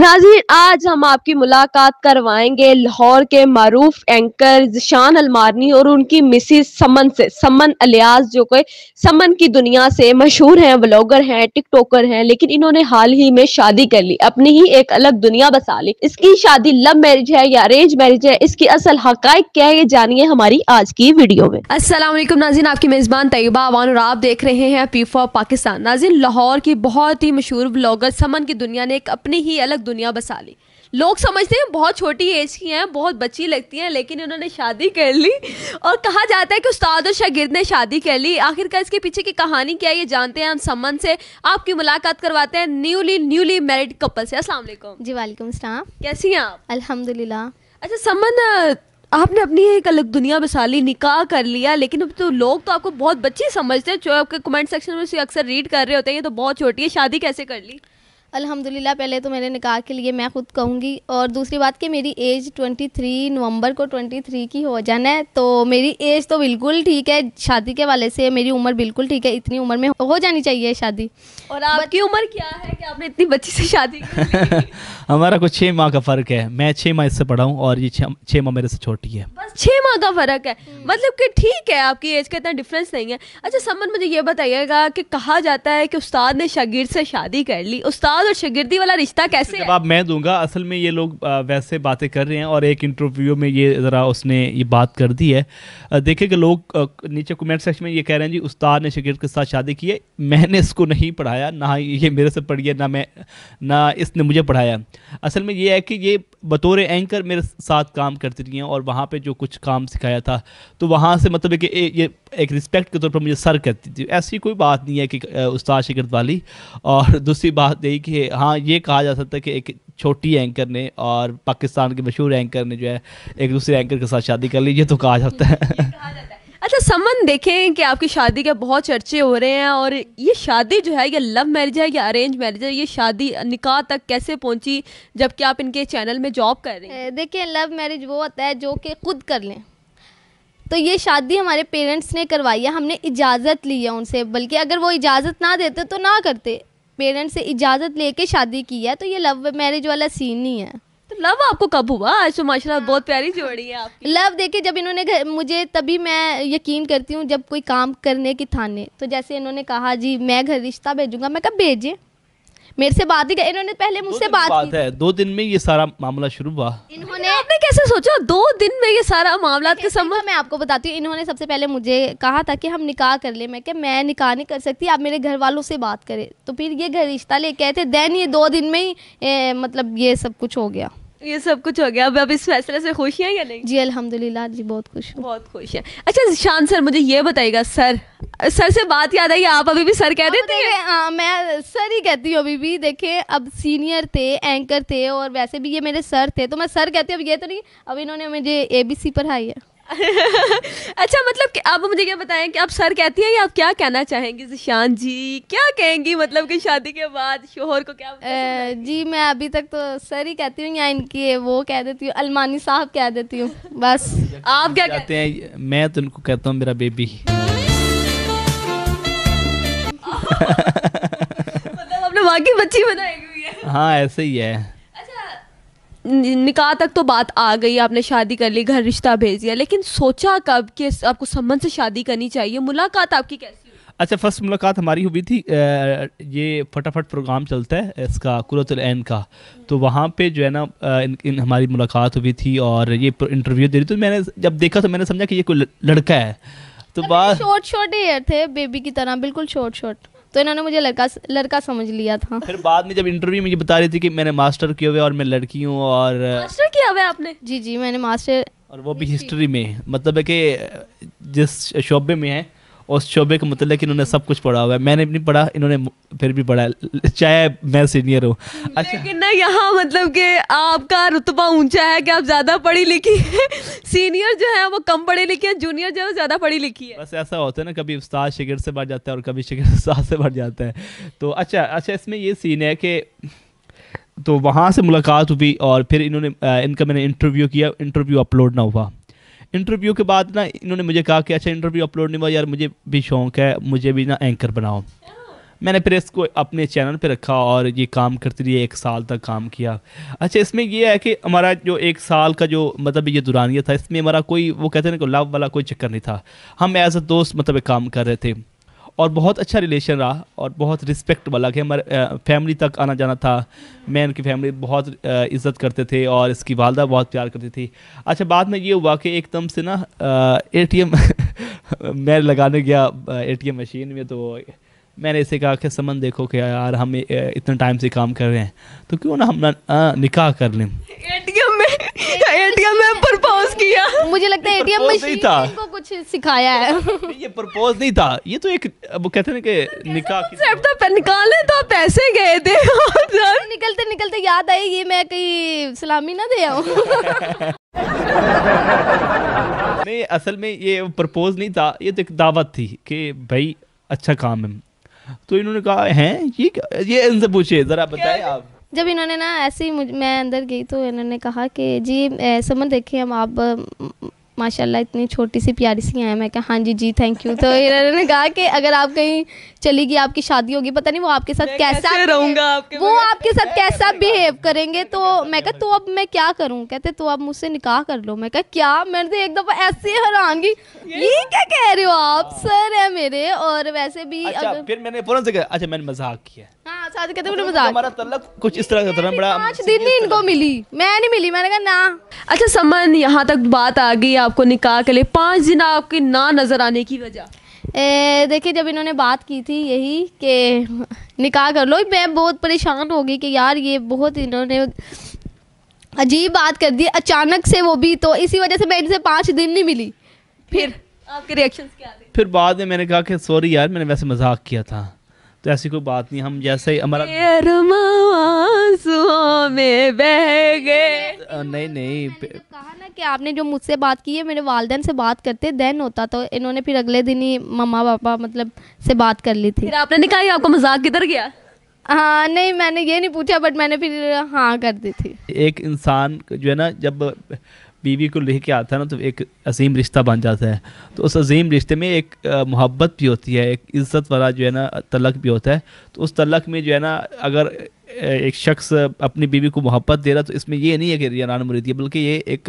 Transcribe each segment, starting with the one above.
Nazi आज हम आपकी मुलाकात करवाएंगे लाहौर के मरूफ एंकर जिशान अलमारनी और उनकी मिसिस समन से समन अलियास जो कोई समन की दुनिया से मशहूर हैं ब्लॉगर हैं टिकटॉकर हैं लेकिन इन्होंने हाल ही में शादी कर ली अपनी ही एक अलग दुनिया बसा ली इसकी शादी लव मैरिज है या अरेंज मैरिज है इसकी असल हक क्या है ये जानिए हमारी आज की वीडियो में असला नाजीन आपकी मेजबान तयबा अवान और आप देख रहे हैं पीफा पाकिस्तान नाजीन लाहौर की बहुत ही मशहूर ब्लॉगर समन की दुनिया ने एक अपनी ही अलग दुनिया बसा ली लोग समझते हैं बहुत छोटी एज की हैं बहुत बच्ची लगती हैं लेकिन इन्होंने शादी कर ली और कहा जाता है कि उस्ताद और शागिर्द ने शादी कर ली आखिरकार इसके पीछे की कहानी क्या है ये जानते हैं हम सम्मन से आपकी मुलाकात करवाते हैं न्यूली न्यूली मैरिड कपल से अस्सलाम वालेकुम जी वालेकुम सलाम कैसी हैं आप अल्हम्दुलिल्लाह अच्छा सम्मन आपने अपनी एक अलग दुनिया बसा ली निकाह कर लिया लेकिन अब तो लोग तो आपको बहुत बच्ची समझते हैं जो आपके कमेंट सेक्शन में अक्सर रीड कर रहे होते हैं ये तो बहुत छोटी है शादी कैसे कर ली अल्हम्दुलिल्लाह पहले तो मेरे निकाह के लिए मैं ख़ुद कहूँगी और दूसरी बात कि मेरी एज 23 नवंबर को 23 की हो जाना है तो मेरी एज तो बिल्कुल ठीक है शादी के वाले से मेरी उम्र बिल्कुल ठीक है इतनी उम्र में हो जानी चाहिए शादी और आपकी उम्र क्या है कि आपने इतनी बच्ची से शादी हमारा कुछ छः माह का फ़र्क है मैं छः माह इससे पढ़ा हूँ और ये छः माह मेरे से छोटी है बस छः माह का फ़र्क है मतलब कि ठीक है आपकी एज का इतना डिफरेंस नहीं है अच्छा समन मुझे ये बताइएगा कि कहा जाता है कि उस्ताद ने शागिर्द से शादी कर ली उस्ताद और शागिर्दी वाला रिश्ता कैसे जवाब मैं दूंगा असल में ये लोग वैसे बातें कर रहे हैं और एक इंटरव्यू में ये ज़रा उसने ये बात कर दी है देखे कि लोग नीचे कमेंट सेक्शन में ये कह रहे हैं जी उस्ताद ने शागिर्द के साथ शादी की है मैंने इसको नहीं पढ़ाया ना ये मेरे से पढ़ी है ना मैं ना इसने मुझे पढ़ाया असल में ये है कि ये बतौर एंकर मेरे साथ काम करती रही हैं और वहाँ पे जो कुछ काम सिखाया था तो वहाँ से मतलब कि ये एक रिस्पेक्ट के तौर पर मुझे सर करती थी ऐसी कोई बात नहीं है कि उस्ताद शिकरत वाली और दूसरी बात यही कि हाँ ये कहा जा सकता है कि एक छोटी एंकर ने और पाकिस्तान के मशहूर एंकर ने जो है एक दूसरे एंकर के साथ शादी कर ली ये तो कहा जाता है अच्छा समन देखें कि आपकी शादी के बहुत चर्चे हो रहे हैं और ये शादी जो है ये लव मैरिज है या अरेंज मैरिज है ये शादी निकाह तक कैसे पहुंची जबकि आप इनके चैनल में जॉब कर रहे हैं देखिए लव मैरिज वो होता है जो कि खुद कर लें तो ये शादी हमारे पेरेंट्स ने करवाई है हमने इजाज़त ली है उनसे बल्कि अगर वो इजाज़त ना देते तो ना करते पेरेंट्स से इजाज़त लेके शादी की है तो ये लव मैरिज वाला सीन नहीं है लव आपको कब हुआ आज तो माशा हाँ। बहुत प्यारी जोड़ी है आपकी लव देखे जब इन्होंने मुझे तभी मैं यकीन करती हूँ जब कोई काम करने की थाने तो जैसे इन्होंने कहा जी मैं घर रिश्ता भेजूंगा मैं कब भेजे मेरे से बात ही इन्होंने पहले मुझसे बात, बात है दो दिन में ये सारा मामला शुरू हुआ इन्होंने आपने कैसे सोचा दो दिन में ये सारा मामला के समय मैं आपको बताती हूँ इन्होंने सबसे पहले मुझे कहा था कि हम निकाह कर ले मैं क्या मैं निकाह नहीं कर सकती आप मेरे घर वालों से बात करें तो फिर ये घर रिश्ता लेके आए थे देन ये दो दिन में ही मतलब ये सब कुछ हो गया ये सब कुछ हो गया अब अब इस फैसले से खुश हैं या नहीं जी अल्हम्दुलिल्लाह जी बहुत खुश हूँ बहुत खुश है अच्छा शान सर मुझे ये बताइएगा सर सर से बात याद आई आप अभी भी सर कह हाँ, देते हैं हाँ, मैं सर ही कहती हूँ अभी भी देखे अब सीनियर थे एंकर थे और वैसे भी ये मेरे सर थे तो मैं सर कहती हूँ अब ये तो नहीं अब इन्होंने मुझे ए बी सी पढ़ाई है अच्छा मतलब कि आप मुझे क्या बताएं कि आप सर कहती हैं या आप क्या कहना चाहेंगी जिशान जी क्या कहेंगी मतलब कि शादी के बाद शोहर को क्या आ, जी मैं अभी तक तो सर ही कहती हूँ या इनकी वो कह देती हूँ अलमानी साहब कह देती हूँ बस आप क्या कहते हैं मैं तो उनको कहता हूँ मेरा बेबी मतलब अपने बाकी बच्ची बनाएगी हुई है हाँ ऐसे ही है निकाह तक तो बात आ गई आपने शादी कर ली घर रिश्ता भेज दिया लेकिन सोचा कब कि आपको संबंध से शादी करनी चाहिए मुलाकात आपकी कैसी अच्छा फर्स्ट मुलाकात हमारी हुई थी ये फटाफट प्रोग्राम चलता है इसका कुरतुलैन का तो वहाँ पे जो है ना इन, इन हमारी मुलाकात हुई थी और ये इंटरव्यू दे रही तो मैंने जब देखा तो मैंने समझा कि ये कोई लड़का है तो बात छोट छोटे थे बेबी की तरह बिल्कुल छोट छोट तो इन्होंने मुझे लड़का लड़का समझ लिया था फिर बाद में जब इंटरव्यू में बता रही थी कि मैंने मास्टर किया हुआ है और मैं लड़की हूँ और मास्टर किया हुआ है आपने जी जी मैंने मास्टर और वो भी हिस्ट्री में मतलब है कि जिस शोबे में है और शोबे के मतलब कि इन्होंने सब कुछ पढ़ा हुआ है मैंने भी नहीं पढ़ा इन्होंने फिर भी पढ़ा चाहे मैं सीनियर हूँ अच्छा लेकिन ना यहाँ मतलब कि आपका रुतबा ऊंचा है कि आप ज़्यादा पढ़ी लिखी है सीनियर जो है वो कम पढ़ी लिखी है जूनियर जो है वो ज़्यादा पढ़ी लिखी है बस ऐसा होता है ना कभी उस्ताद शिगिर से बढ़ जाता है और कभी शिगिर उस्ताद से बढ़ जाता है तो अच्छा अच्छा इसमें ये सीन है कि तो वहाँ से मुलाकात हुई और फिर इन्होंने इनका मैंने इंटरव्यू किया इंटरव्यू अपलोड ना हुआ इंटरव्यू के बाद ना इन्होंने मुझे कहा कि अच्छा इंटरव्यू अपलोड नहीं हुआ यार मुझे भी शौक है मुझे भी ना एंकर बनाओ मैंने फिर इसको अपने चैनल पे रखा और ये काम करती रही एक साल तक काम किया अच्छा इसमें ये है कि हमारा जो एक साल का जो मतलब ये दुरानिया था इसमें हमारा कोई वो कहते हैं ना लव वाला कोई चक्कर नहीं था हम एज अ दोस्त मतलब काम कर रहे थे और बहुत अच्छा रिलेशन रहा और बहुत रिस्पेक्ट वाला कि हमारे फैमिली तक आना जाना था मैं उनकी फैमिली बहुत इज़्ज़त करते थे और इसकी वालदा बहुत प्यार करती थी अच्छा बाद में ये हुआ कि एकदम से ना ए टी एम मैं लगाने गया ए टी एम मशीन में तो मैंने इसे कहा कि समन देखो कि यार हम इतने टाइम से काम कर रहे हैं तो क्यों ना हम ना निकाह कर लें एटीएम में एटीएम में पहुँच किया मुझे लगता है एटीएम मशीन था इनको कुछ सिखाया है ये प्रपोज नहीं था ये तो एक वो कहते ना कि निकाह कांसेप्ट था निकाले तो पैसे गए थे निकलते निकलते याद आए ये मैं कहीं सलामी ना दे आऊं नहीं असल में ये प्रपोज नहीं था ये तो एक दावत थी कि भाई अच्छा काम है तो इन्होंने कहा है ये ये इनसे पूछे जरा बताएं आप जब इन्होंने ना ऐसे ही मैं अंदर गई तो इन्होंने कहा कि जी समन देखें हम आप माशाल्लाह इतनी छोटी सी प्यारी सी हैं मैं कहा हाँ जी जी थैंक यू तो इन्होंने कहा कि अगर आप कहीं चली गई आपकी शादी होगी पता नहीं वो आपके साथ कैसा रहूँगा आपके वो आपके साथ कैसा बिहेव करेंगे तो मैं कहा तो अब मैं क्या करूँ कहते तो अब मुझसे निकाह कर लो मैं कहा क्या मैंने तो एक दफ़ा ऐसे हैरान की ये क्या कह रहे हो आप हाँ। सर है मेरे और वैसे भी अच्छा, अच्छा मैंने मजाक किया साथ कहते हैं तो मजाक हमारा तल्लक कुछ इस तरह का था बड़ा पाँच दिन ही इनको मिली मैं नहीं मिली मैंने कहा ना अच्छा समन यहाँ तक बात आ गई आपको निकाह के लिए पांच दिन आपके ना नजर आने की वजह देखिए जब इन्होंने बात की थी यही कि निकाह कर लो मैं बहुत परेशान हो गई कि यार ये बहुत इन्होंने अजीब बात कर दी अचानक से वो भी तो इसी वजह से मैं इनसे पांच दिन नहीं मिली फिर आपके रिएक्शंस क्या थे फिर बाद में मैंने कहा कि सॉरी यार मैंने वैसे मजाक किया था तो ऐसी कोई बात नहीं हम जैसे ही हमारा में बह गए नहीं नहीं कहा ना कि आपने जो मुझसे बात की है मेरे वालदेन से बात करते देन होता तो इन्होंने फिर अगले दिन ही मम्मा पापा मतलब से बात कर ली थी फिर आपने नहीं कहा आपका मजाक किधर गया हाँ नहीं मैंने ये नहीं पूछा बट मैंने फिर हाँ कर दी थी एक इंसान जो है ना जब बीवी को लेके आता है ना तो एक अजीम रिश्ता बन जाता है तो उस अजीम रिश्ते में एक मोहब्बत भी होती है एक इज़्ज़त वाला जो है ना तलक भी होता है तो उस तलक में जो है ना अगर एक शख्स अपनी बीवी को मोहब्बत दे रहा तो इसमें ये नहीं है कि रिया मुरीदी है बल्कि ये एक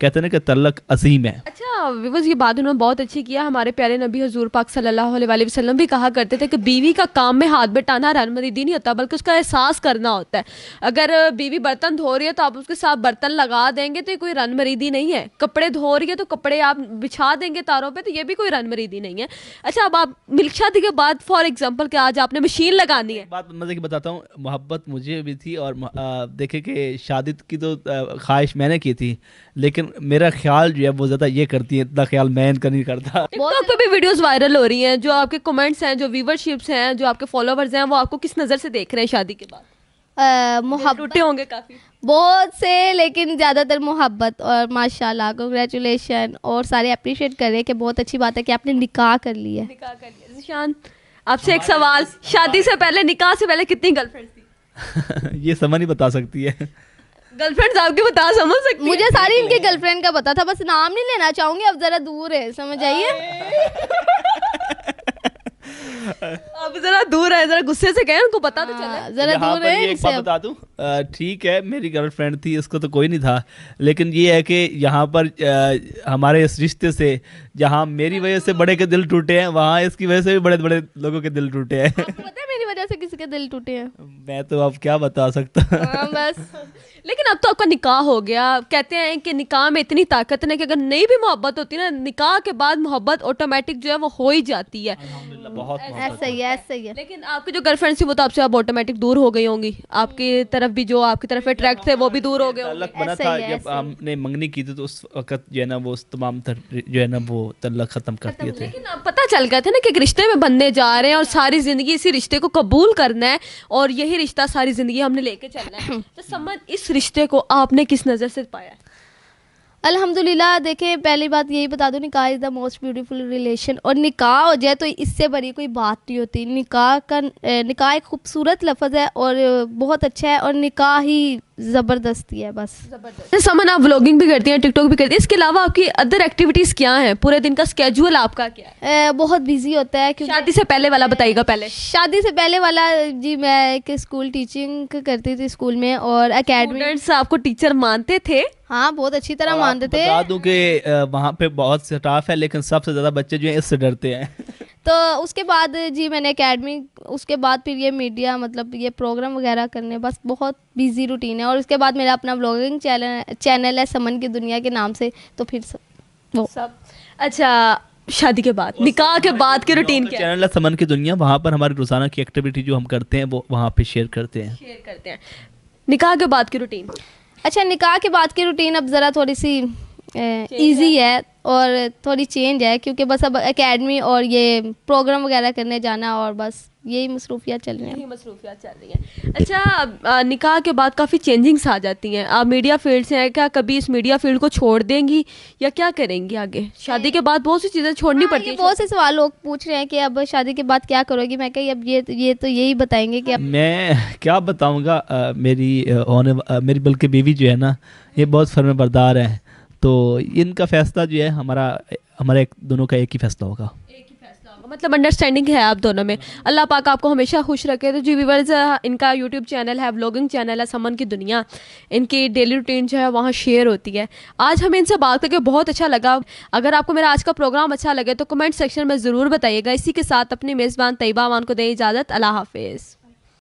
कहते ना कि तलक अजीम है अच्छा विवज ये बात उन्होंने बहुत अच्छी किया हमारे प्यारे नबी हजूर पाक सल्लल्लाहु अलैहि वसल्लम भी कहा करते थे कि बीवी का काम में हाथ बटाना रान मुरीदी नहीं होता बल्कि उसका एहसास करना होता है अगर बीवी बर्तन धो रही है तो आप उसके साथ बर्तन लगा देंगे तो ये कोई रन मरीदी नहीं है कपड़े धो रही है तो कपड़े आप बिछा देंगे तारों पर तो ये भी कोई रन मरीदी नहीं है अच्छा अब आप मिल्क शादी के बाद फॉर एग्जाम्पल कि आज आपने मशीन लगानी है बात मजे की बताता हूँ मोहब्बत मोहब्बत मुझे भी थी और देखे कि शादी की तो ख्वाहिश मैंने की थी लेकिन मेरा ख्याल जो है वो ज़्यादा ये करती है इतना ख्याल मैं इनका नहीं करता टिकटॉक पे भी वीडियोस वायरल हो रही हैं जो आपके कमेंट्स हैं जो व्यूवरशिप्स हैं जो आपके फॉलोवर्स हैं वो आपको किस नज़र से देख रहे हैं शादी के बाद मोहब्बत होंगे काफ़ी बहुत से लेकिन ज़्यादातर मोहब्बत और माशाल्लाह कंग्रेचुलेशन और सारे अप्रिशिएट कर रहे हैं कि बहुत अच्छी बात है कि आपने निकाह कर लिया निकाह कर लिया आपसे एक सवाल शादी से पहले निकाह से पहले कितनी गर्लफ्रेंड ये समझ नहीं बता सकती है गर्लफ्रेंड आपके बता समझ सकती मुझे सारी इनके गर्लफ्रेंड का पता था बस नाम नहीं लेना चाहूंगी अब जरा दूर है समझ आइए अब जरा दूर है जरा गुस्से से कहें उनको बता दो तो हाँ, जरा दूर है एक बात बता दूं ठीक है मेरी गर्लफ्रेंड थी उसको तो कोई नहीं था लेकिन ये है कि यहाँ पर हमारे इस रिश्ते से जहाँ मेरी वजह से बड़े के दिल टूटे हैं वहाँ इसकी वजह से भी बड़े बड़े लोगों के दिल टूटे हैं मेरी वजह से किसी के दिल टूटे हैं मैं तो अब क्या बता सकता आ, हाँ, बस लेकिन अब तो आपका निकाह हो गया कहते हैं कि निकाह में इतनी ताकत है कि अगर नहीं भी मोहब्बत होती ना निकाह के बाद मोहब्बत ऑटोमेटिक जो है वो हो ही जाती है बहुत ऐसा ही है बात सही है लेकिन आपकी जो गर्लफ्रेंड थी वो तो आपसे आप ऑटोमेटिक दूर हो गई होंगी आपकी तरफ भी जो आपकी तरफ अट्रैक्ट थे वो भी दूर हो गए बना था जब हमने मंगनी की थी तो उस वक्त जो है ना वो तमाम जो है ना वो तल्लक खत्म कर दिए थे लेकिन पता चल गया था ना कि रिश्ते में बनने जा रहे हैं और सारी जिंदगी इसी रिश्ते को कबूल करना है और यही रिश्ता सारी जिंदगी हमने लेके चलना है तो समझ इस रिश्ते को आपने किस नज़र से पाया अल्हम्दुलिल्लाह देखें पहली बात यही बता दो निकाह is the most beautiful relation और निकाह हो जाए तो इससे बड़ी कोई बात नहीं होती निकाह का निकाह एक खूबसूरत लफ्ज़ है और बहुत अच्छा है और निकाह ही ज़बरदस्ती है बस जबरदस्त समन आप व्लॉगिंग भी करती हैं टिकटॉक भी करती हैं इसके अलावा आपकी अदर एक्टिविटीज़ क्या हैं पूरे दिन का स्केजुअल आपका क्या है ए, बहुत बिजी होता है क्योंकि शादी से पहले वाला बताइएगा पहले शादी से पहले वाला जी मैं एक स्कूल टीचिंग करती थी स्कूल में और अकेडमी आपको टीचर मानते थे हाँ बहुत अच्छी तरह मानते थे बता दूं कि वहाँ पे बहुत स्टाफ है लेकिन सबसे ज़्यादा बच्चे जो है इससे डरते हैं तो उसके बाद जी मैंने अकेडमी उसके बाद फिर ये मीडिया मतलब ये प्रोग्राम वगैरह करने बस बहुत बिजी रूटीन है और उसके बाद मेरा अपना ब्लॉगिंग चैनल चैनल है समन की दुनिया के नाम से तो फिर सब वो सब अच्छा शादी के बाद निकाह के बाद के रूटीन के चैनल है समन की दुनिया वहाँ पर हमारी रोजाना की एक्टिविटी जो हम करते हैं वो वहाँ पे शेयर करते हैं शेयर करते हैं निकाह के बाद की रूटीन अच्छा निकाह के बाद की रूटीन अब ज़रा थोड़ी सी इजी है और थोड़ी चेंज है क्योंकि बस अब एकेडमी और ये प्रोग्राम वगैरह करने जाना और बस यही मसरूफियात चल रही है मसरूफियात चल रही है अच्छा निकाह के बाद काफ़ी चेंजिंग्स आ जाती हैं आप मीडिया फील्ड से हैं क्या कभी इस मीडिया फील्ड को छोड़ देंगी या क्या करेंगी आगे शादी के बाद बहुत सी चीज़ें छोड़नी हाँ, पड़ती हैं बहुत से सवाल लोग पूछ रहे हैं कि अब शादी के बाद क्या करोगी मैं कही अब ये ये तो यही बताएंगे कि अब... मैं क्या बताऊँगा मेरी होने मेरी बल्कि बीवी जो है ना ये बहुत फर्म बरदार है तो इनका फैसला जो है हमारा हमारे एक दोनों का एक ही फैसला होगा मतलब अंडरस्टैंडिंग है आप दोनों में अल्लाह पाक आपको हमेशा खुश रखे तो जी वीवर्स इनका यूट्यूब चैनल है ब्लॉगिंग चैनल है समन की दुनिया इनकी डेली रूटीन जो है वहाँ शेयर होती है आज हमें इनसे बात करके बहुत अच्छा लगा अगर आपको मेरा आज का प्रोग्राम अच्छा लगे तो कमेंट सेक्शन में ज़रूर बताइएगा इसी के साथ अपनी मेज़बान तयबा वान को दें इजाज़त अल्लाह हाफिज़